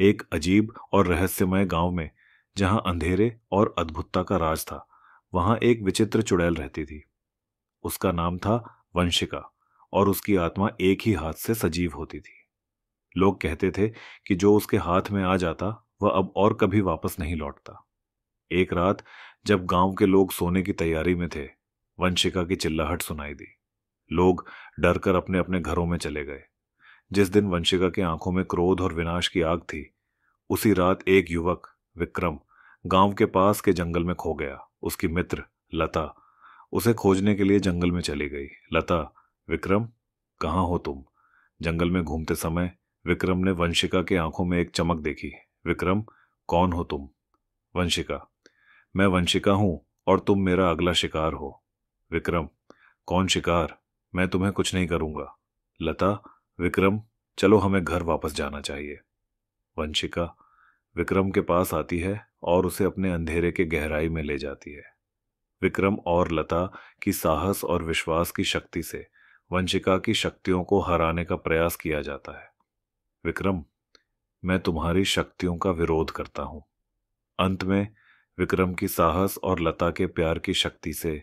एक अजीब और रहस्यमय गांव में जहां अंधेरे और अद्भुतता का राज था वहां एक विचित्र चुड़ैल रहती थी उसका नाम था वंशिका और उसकी आत्मा एक ही हाथ से सजीव होती थी लोग कहते थे कि जो उसके हाथ में आ जाता वह अब और कभी वापस नहीं लौटता एक रात जब गांव के लोग सोने की तैयारी में थे वंशिका की चिल्लाहट सुनाई दी लोग डरकर अपने अपने घरों में चले गए जिस दिन वंशिका की आंखों में क्रोध और विनाश की आग थी उसी रात एक युवक विक्रम गांव के पास के जंगल में खो गया उसकी मित्र लता उसे खोजने के लिए जंगल में चली गई लता विक्रम कहाँ हो तुम जंगल में घूमते समय विक्रम ने वंशिका की आंखों में एक चमक देखी विक्रम कौन हो तुम वंशिका मैं वंशिका हूं और तुम मेरा अगला शिकार हो विक्रम कौन शिकार मैं तुम्हें कुछ नहीं करूंगा लता विक्रम चलो हमें घर वापस जाना चाहिए वंशिका विक्रम के पास आती है और उसे अपने अंधेरे के गहराई में ले जाती है विक्रम और लता की साहस और विश्वास की शक्ति से वंशिका की शक्तियों को हराने का प्रयास किया जाता है विक्रम मैं तुम्हारी शक्तियों का विरोध करता हूं अंत में विक्रम की साहस और लता के प्यार की शक्ति से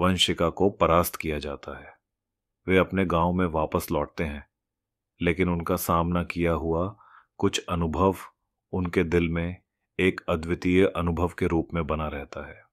वंशिका को परास्त किया जाता है वे अपने गांव में वापस लौटते हैं लेकिन उनका सामना किया हुआ कुछ अनुभव उनके दिल में एक अद्वितीय अनुभव के रूप में बना रहता है